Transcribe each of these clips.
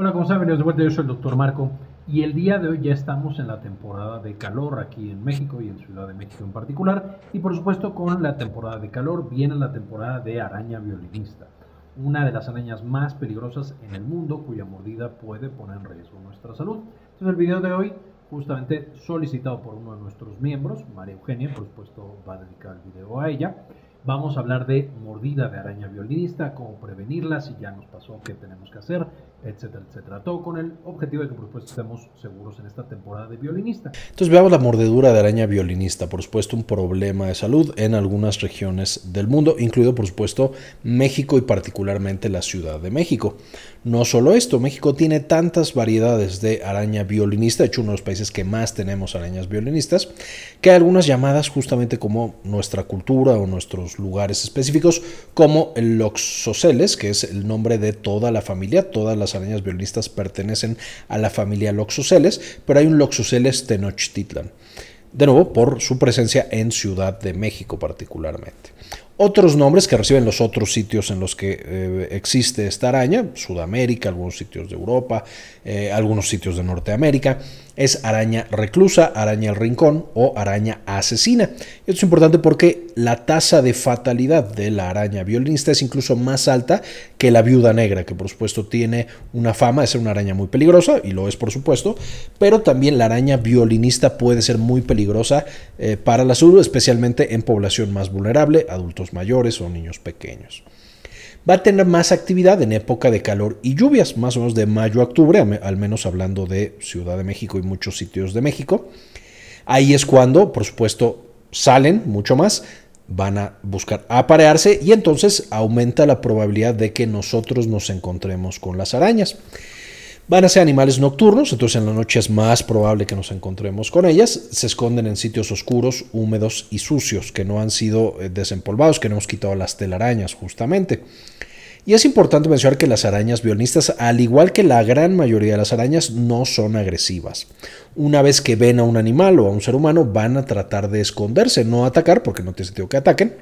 Hola, ¿cómo están? Bienvenidos de vuelta. Yo soy el doctor Marco y el día de hoy ya estamos en la temporada de calor aquí en México y en Ciudad de México en particular. Y por supuesto, con la temporada de calor viene la temporada de araña violinista, una de las arañas más peligrosas en el mundo cuya mordida puede poner en riesgo nuestra salud. Entonces, el video de hoy, justamente solicitado por uno de nuestros miembros, María Eugenia, por supuesto, va a dedicar el video a ella. Vamos a hablar de mordida de araña violinista, cómo prevenirla, si ya nos pasó, qué tenemos que hacer, etcétera, etcétera. Todo con el objetivo de que, por supuesto, estemos seguros en esta temporada de violinista. Entonces veamos la mordedura de araña violinista, por supuesto, un problema de salud en algunas regiones del mundo, incluido, por supuesto, México y particularmente la Ciudad de México. No solo esto, México tiene tantas variedades de araña violinista, de hecho, uno de los países que más tenemos arañas violinistas, que algunas llamadas justamente como nuestra cultura o nuestros lugares específicos, como el Loxoceles, que es el nombre de toda la familia. Todas las arañas violinistas pertenecen a la familia Loxoceles, pero hay un Loxoceles Tenochtitlan. De nuevo, por su presencia en Ciudad de México particularmente. Otros nombres que reciben los otros sitios en los que eh, existe esta araña, Sudamérica, algunos sitios de Europa, eh, algunos sitios de Norteamérica, es araña reclusa, araña el rincón o araña asesina. Esto es importante porque la tasa de fatalidad de la araña violinista es incluso más alta que la viuda negra, que por supuesto tiene una fama de ser una araña muy peligrosa, y lo es por supuesto, pero también la araña violinista puede ser muy peligrosa eh, para la salud, especialmente en población más vulnerable, adultos mayores o niños pequeños. Va a tener más actividad en época de calor y lluvias, más o menos de mayo a octubre, al menos hablando de Ciudad de México y muchos sitios de México. Ahí es cuando, por supuesto, salen mucho más, van a buscar aparearse y entonces aumenta la probabilidad de que nosotros nos encontremos con las arañas. Van a ser animales nocturnos, entonces en la noche es más probable que nos encontremos con ellas. Se esconden en sitios oscuros, húmedos y sucios, que no han sido eh, desempolvados, que no hemos quitado las telarañas justamente. Y es importante mencionar que las arañas violistas, al igual que la gran mayoría de las arañas, no son agresivas. Una vez que ven a un animal o a un ser humano, van a tratar de esconderse, no atacar, porque no tiene sentido que ataquen.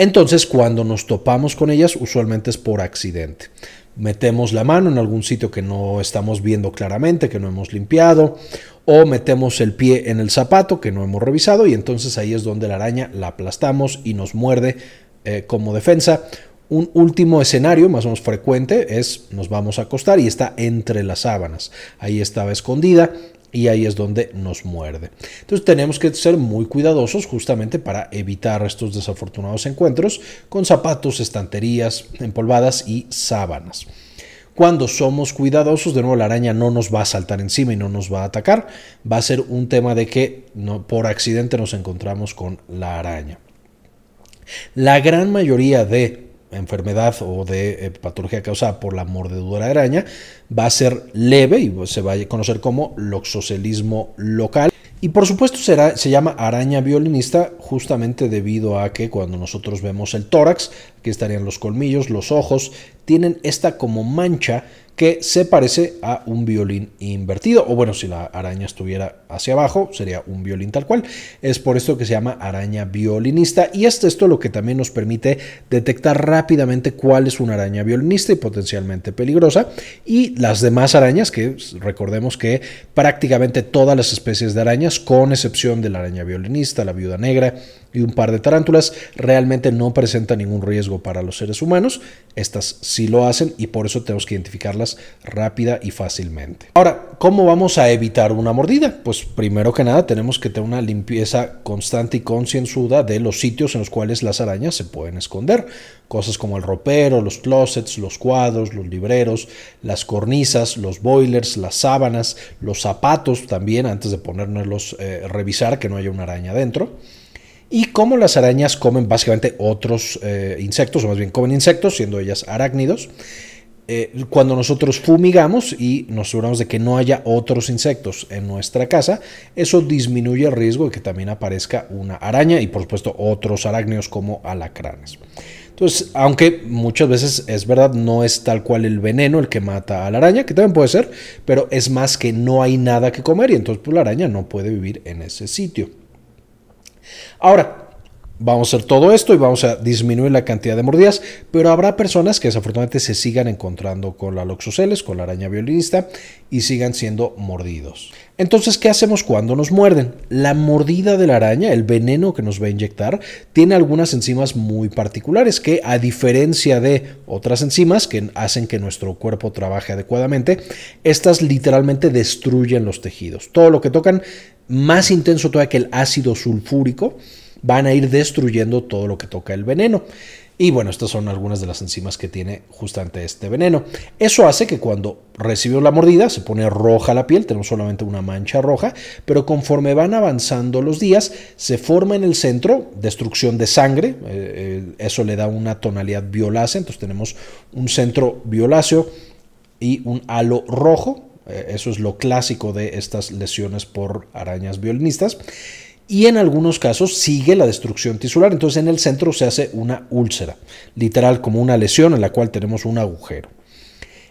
Entonces cuando nos topamos con ellas usualmente es por accidente. Metemos la mano en algún sitio que no estamos viendo claramente, que no hemos limpiado, o metemos el pie en el zapato que no hemos revisado y entonces ahí es donde la araña la aplastamos y nos muerde eh, como defensa. Un último escenario más o menos frecuente es nos vamos a acostar y está entre las sábanas. Ahí estaba escondida, y ahí es donde nos muerde. Entonces tenemos que ser muy cuidadosos justamente para evitar estos desafortunados encuentros con zapatos, estanterías empolvadas y sábanas. Cuando somos cuidadosos, de nuevo la araña no nos va a saltar encima y no nos va a atacar. Va a ser un tema de que no, por accidente nos encontramos con la araña. La gran mayoría de enfermedad o de eh, patología causada por la mordedura de araña va a ser leve y se va a conocer como loxocelismo local. Y por supuesto será, se llama araña violinista justamente debido a que cuando nosotros vemos el tórax, aquí estarían los colmillos, los ojos, tienen esta como mancha que se parece a un violín invertido, o bueno, si la araña estuviera hacia abajo, sería un violín tal cual. Es por esto que se llama araña violinista y es esto lo que también nos permite detectar rápidamente cuál es una araña violinista y potencialmente peligrosa y las demás arañas, que recordemos que prácticamente todas las especies de arañas, con excepción de la araña violinista, la viuda negra, y un par de tarántulas realmente no presenta ningún riesgo para los seres humanos. Estas sí lo hacen y por eso tenemos que identificarlas rápida y fácilmente. Ahora, ¿cómo vamos a evitar una mordida? Pues primero que nada tenemos que tener una limpieza constante y concienzuda de los sitios en los cuales las arañas se pueden esconder. Cosas como el ropero, los closets, los cuadros, los libreros, las cornisas, los boilers, las sábanas, los zapatos también antes de ponernos eh, revisar que no haya una araña dentro y cómo las arañas comen básicamente otros eh, insectos, o más bien comen insectos, siendo ellas arácnidos, eh, cuando nosotros fumigamos y nos aseguramos de que no haya otros insectos en nuestra casa, eso disminuye el riesgo de que también aparezca una araña y por supuesto otros arácnidos como alacranes. Entonces, aunque muchas veces es verdad, no es tal cual el veneno el que mata a la araña, que también puede ser, pero es más que no hay nada que comer y entonces pues, la araña no puede vivir en ese sitio. Ahora, vamos a hacer todo esto y vamos a disminuir la cantidad de mordidas, pero habrá personas que desafortunadamente se sigan encontrando con la loxoceles, con la araña violinista y sigan siendo mordidos. Entonces, ¿qué hacemos cuando nos muerden? La mordida de la araña, el veneno que nos va a inyectar, tiene algunas enzimas muy particulares que, a diferencia de otras enzimas que hacen que nuestro cuerpo trabaje adecuadamente, estas literalmente destruyen los tejidos. Todo lo que tocan más intenso todavía que el ácido sulfúrico, van a ir destruyendo todo lo que toca el veneno. Y bueno, estas son algunas de las enzimas que tiene justamente este veneno. Eso hace que cuando recibió la mordida se pone roja la piel, tenemos solamente una mancha roja, pero conforme van avanzando los días, se forma en el centro destrucción de sangre, eh, eh, eso le da una tonalidad violácea, entonces tenemos un centro violáceo y un halo rojo, eh, eso es lo clásico de estas lesiones por arañas violinistas. Y en algunos casos sigue la destrucción tisular. Entonces en el centro se hace una úlcera, literal como una lesión en la cual tenemos un agujero.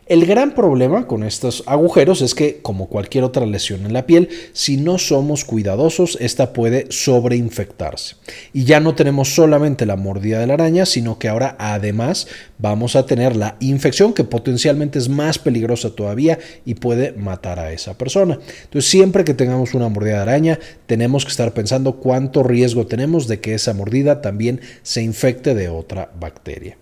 El gran problema con estos agujeros es que, como cualquier otra lesión en la piel, si no somos cuidadosos, esta puede sobreinfectarse. Y ya no tenemos solamente la mordida de la araña, sino que ahora además vamos a tener la infección que potencialmente es más peligrosa todavía y puede matar a esa persona. Entonces, siempre que tengamos una mordida de araña, tenemos que estar pensando cuánto riesgo tenemos de que esa mordida también se infecte de otra bacteria.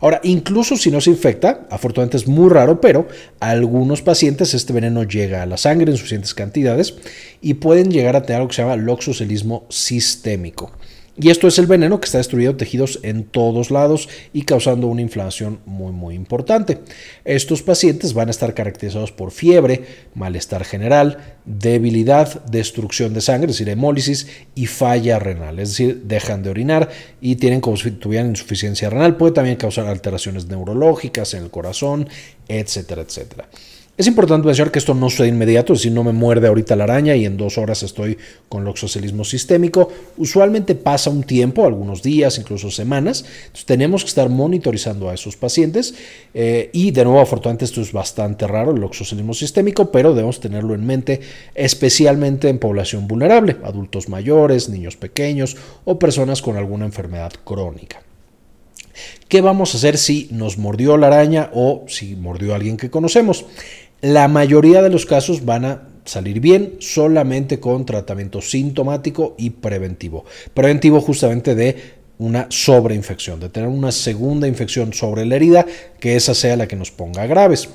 Ahora, incluso si no se infecta, afortunadamente es muy raro, pero algunos pacientes este veneno llega a la sangre en suficientes cantidades y pueden llegar a tener lo que se llama loxocelismo sistémico. Y esto es el veneno que está destruyendo tejidos en todos lados y causando una inflamación muy muy importante. Estos pacientes van a estar caracterizados por fiebre, malestar general, debilidad, destrucción de sangre, es decir, hemólisis y falla renal, es decir, dejan de orinar y tienen como si tuvieran insuficiencia renal, puede también causar alteraciones neurológicas en el corazón, etcétera, etcétera. Es importante mencionar que esto no sucede inmediato, si no me muerde ahorita la araña y en dos horas estoy con loxoscelismo sistémico. Usualmente pasa un tiempo, algunos días, incluso semanas. tenemos que estar monitorizando a esos pacientes. Eh, y de nuevo, afortunadamente, esto es bastante raro, el loxocelismo sistémico, pero debemos tenerlo en mente, especialmente en población vulnerable, adultos mayores, niños pequeños o personas con alguna enfermedad crónica. ¿Qué vamos a hacer si nos mordió la araña o si mordió a alguien que conocemos? La mayoría de los casos van a salir bien solamente con tratamiento sintomático y preventivo. Preventivo justamente de una sobreinfección, de tener una segunda infección sobre la herida, que esa sea la que nos ponga graves.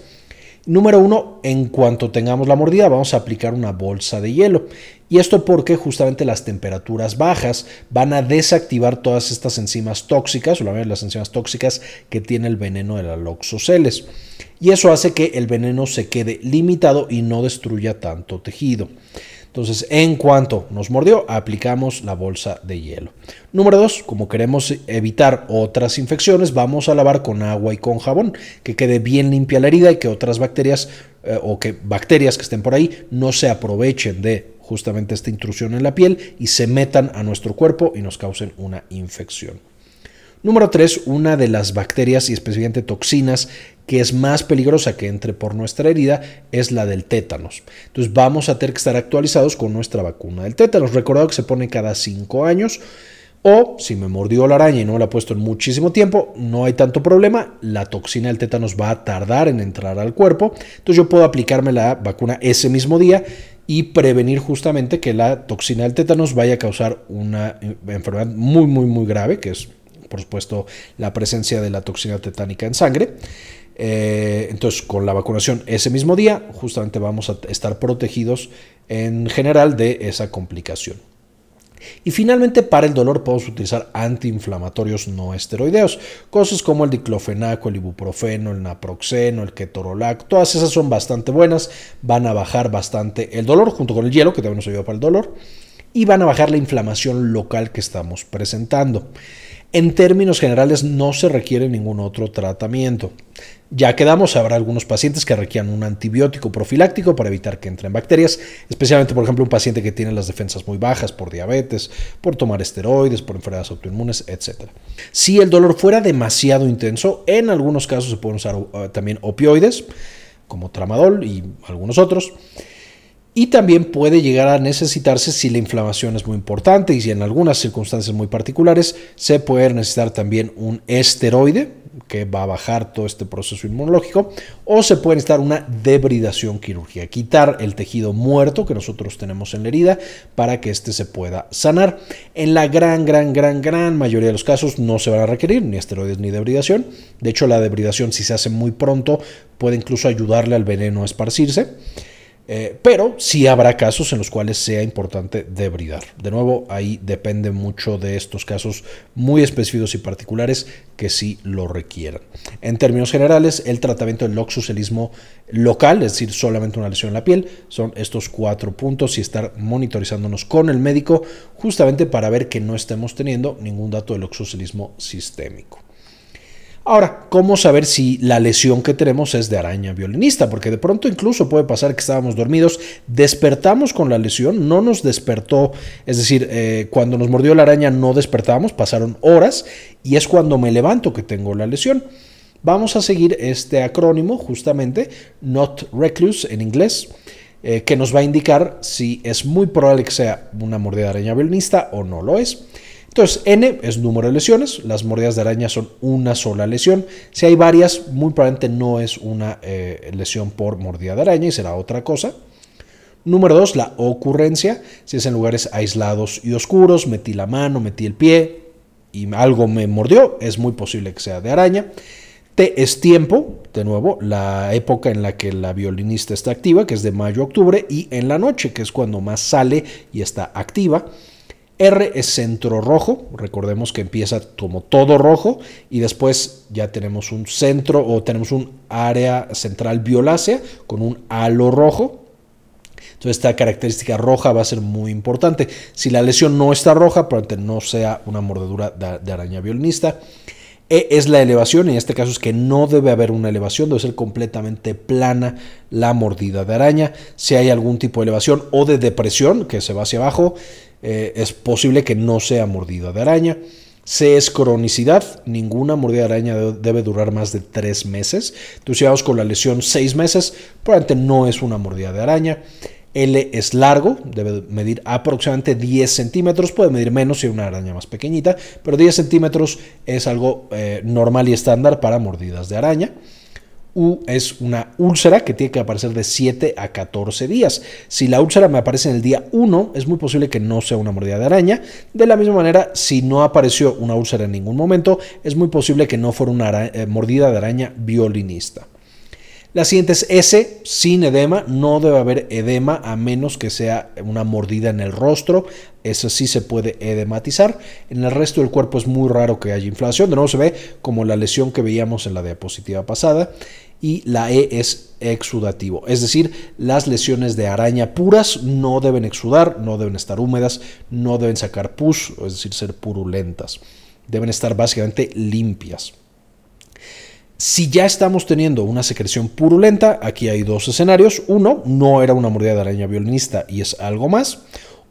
Número uno, en cuanto tengamos la mordida, vamos a aplicar una bolsa de hielo. Y esto porque justamente las temperaturas bajas van a desactivar todas estas enzimas tóxicas, o la mayoría de las enzimas tóxicas que tiene el veneno de la loxoceles y eso hace que el veneno se quede limitado y no destruya tanto tejido. Entonces, en cuanto nos mordió, aplicamos la bolsa de hielo. Número dos, como queremos evitar otras infecciones, vamos a lavar con agua y con jabón, que quede bien limpia la herida y que otras bacterias eh, o que bacterias que estén por ahí no se aprovechen de justamente esta intrusión en la piel y se metan a nuestro cuerpo y nos causen una infección. Número 3, una de las bacterias y especialmente toxinas que es más peligrosa que entre por nuestra herida es la del tétanos. Entonces vamos a tener que estar actualizados con nuestra vacuna del tétanos. Recordado que se pone cada cinco años. O si me mordió la araña y no la he puesto en muchísimo tiempo, no hay tanto problema. La toxina del tétanos va a tardar en entrar al cuerpo. Entonces yo puedo aplicarme la vacuna ese mismo día y prevenir justamente que la toxina del tétanos vaya a causar una enfermedad muy, muy, muy grave, que es por supuesto, la presencia de la toxina tetánica en sangre. Eh, entonces, con la vacunación ese mismo día, justamente vamos a estar protegidos en general de esa complicación. Y finalmente, para el dolor podemos utilizar antiinflamatorios no esteroideos, cosas como el diclofenaco, el ibuprofeno, el naproxeno, el ketorolac, todas esas son bastante buenas, van a bajar bastante el dolor junto con el hielo, que también nos ayuda para el dolor, y van a bajar la inflamación local que estamos presentando. En términos generales no se requiere ningún otro tratamiento. Ya quedamos, habrá algunos pacientes que requieran un antibiótico profiláctico para evitar que entren bacterias, especialmente por ejemplo un paciente que tiene las defensas muy bajas por diabetes, por tomar esteroides, por enfermedades autoinmunes, etc. Si el dolor fuera demasiado intenso, en algunos casos se pueden usar eh, también opioides como tramadol y algunos otros y también puede llegar a necesitarse si la inflamación es muy importante y si en algunas circunstancias muy particulares se puede necesitar también un esteroide que va a bajar todo este proceso inmunológico o se puede necesitar una debridación quirúrgica, quitar el tejido muerto que nosotros tenemos en la herida para que éste se pueda sanar. En la gran, gran, gran, gran mayoría de los casos no se van a requerir ni esteroides ni debridación. De hecho, la debridación si se hace muy pronto puede incluso ayudarle al veneno a esparcirse eh, pero sí habrá casos en los cuales sea importante debridar. De nuevo, ahí depende mucho de estos casos muy específicos y particulares que sí lo requieran. En términos generales, el tratamiento del loxucelismo local, es decir, solamente una lesión en la piel, son estos cuatro puntos y estar monitorizándonos con el médico justamente para ver que no estemos teniendo ningún dato de loxucelismo sistémico. Ahora, ¿cómo saber si la lesión que tenemos es de araña violinista? Porque de pronto incluso puede pasar que estábamos dormidos, despertamos con la lesión, no nos despertó, es decir, eh, cuando nos mordió la araña no despertamos, pasaron horas y es cuando me levanto que tengo la lesión. Vamos a seguir este acrónimo justamente, not recluse en inglés, eh, que nos va a indicar si es muy probable que sea una mordida de araña violinista o no lo es. Entonces, N es número de lesiones, las mordidas de araña son una sola lesión. Si hay varias, muy probablemente no es una eh, lesión por mordida de araña y será otra cosa. Número 2, la ocurrencia, si es en lugares aislados y oscuros, metí la mano, metí el pie y algo me mordió, es muy posible que sea de araña. T es tiempo, de nuevo, la época en la que la violinista está activa, que es de mayo a octubre, y en la noche, que es cuando más sale y está activa. R es centro rojo, recordemos que empieza como todo rojo y después ya tenemos un centro o tenemos un área central violácea con un halo rojo. Entonces esta característica roja va a ser muy importante. Si la lesión no está roja, probablemente no sea una mordedura de araña violinista. E es la elevación, en este caso es que no debe haber una elevación, debe ser completamente plana la mordida de araña. Si hay algún tipo de elevación o de depresión que se va hacia abajo, eh, es posible que no sea mordida de araña. C es cronicidad, ninguna mordida de araña debe durar más de tres meses. Entonces, si vamos con la lesión seis meses, probablemente no es una mordida de araña. L es largo, debe medir aproximadamente 10 centímetros, puede medir menos si es una araña más pequeñita, pero 10 centímetros es algo eh, normal y estándar para mordidas de araña. U es una úlcera que tiene que aparecer de 7 a 14 días. Si la úlcera me aparece en el día 1, es muy posible que no sea una mordida de araña. De la misma manera, si no apareció una úlcera en ningún momento, es muy posible que no fuera una eh, mordida de araña violinista. La siguiente es S, sin edema. No debe haber edema a menos que sea una mordida en el rostro. Eso sí se puede edematizar. En el resto del cuerpo es muy raro que haya inflación. De nuevo se ve como la lesión que veíamos en la diapositiva pasada. Y la E es exudativo. Es decir, las lesiones de araña puras no deben exudar, no deben estar húmedas, no deben sacar pus, es decir, ser purulentas. Deben estar básicamente limpias. Si ya estamos teniendo una secreción purulenta, aquí hay dos escenarios. Uno, no era una mordida de araña violinista y es algo más.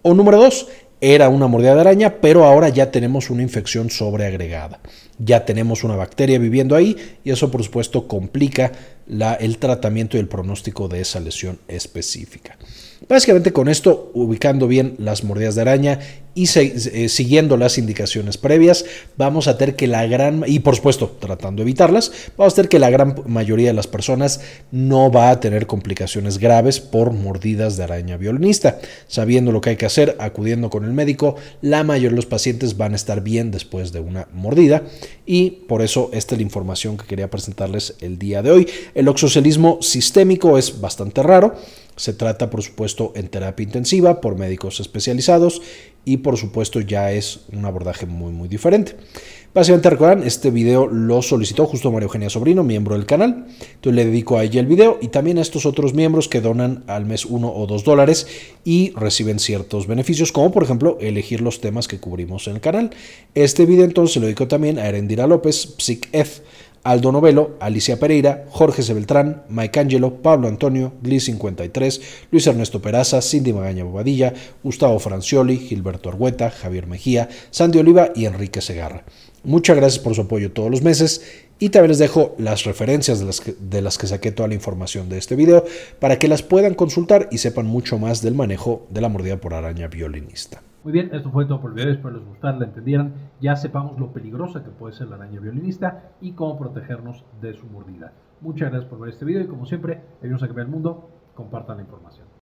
O número dos, era una mordida de araña, pero ahora ya tenemos una infección sobreagregada. Ya tenemos una bacteria viviendo ahí y eso por supuesto complica el tratamiento y el pronóstico de esa lesión específica. Básicamente con esto ubicando bien las mordidas de araña y eh, siguiendo las indicaciones previas, vamos a tener que la gran, y por supuesto tratando de evitarlas, vamos a tener que la gran mayoría de las personas no va a tener complicaciones graves por mordidas de araña violinista. Sabiendo lo que hay que hacer, acudiendo con el médico, la mayoría de los pacientes van a estar bien después de una mordida y por eso esta es la información que quería presentarles el día de hoy. El oxocelismo sistémico es bastante raro, se trata, por supuesto, en terapia intensiva por médicos especializados y, por supuesto, ya es un abordaje muy, muy diferente. Básicamente, recuerdan, este video lo solicitó justo María Eugenia Sobrino, miembro del canal. Entonces le dedico a ella el video y también a estos otros miembros que donan al mes uno o dos dólares y reciben ciertos beneficios, como por ejemplo elegir los temas que cubrimos en el canal. Este video entonces lo dedico también a Erendira López, PsicF Aldo Novelo, Alicia Pereira, Jorge Sebeltrán, Mike Angelo, Pablo Antonio, Gli 53, Luis Ernesto Peraza, Cindy Magaña Bobadilla, Gustavo Francioli, Gilberto Argueta, Javier Mejía, Sandy Oliva y Enrique Segarra. Muchas gracias por su apoyo todos los meses y también les dejo las referencias de las, de las que saqué toda la información de este video para que las puedan consultar y sepan mucho más del manejo de la mordida por araña violinista. Muy bien, esto fue todo por el video. Espero les gustara, la entendieran. Ya sepamos lo peligrosa que puede ser la araña violinista y cómo protegernos de su mordida. Muchas gracias por ver este video y como siempre, venimos a cambiar el mundo. Compartan la información.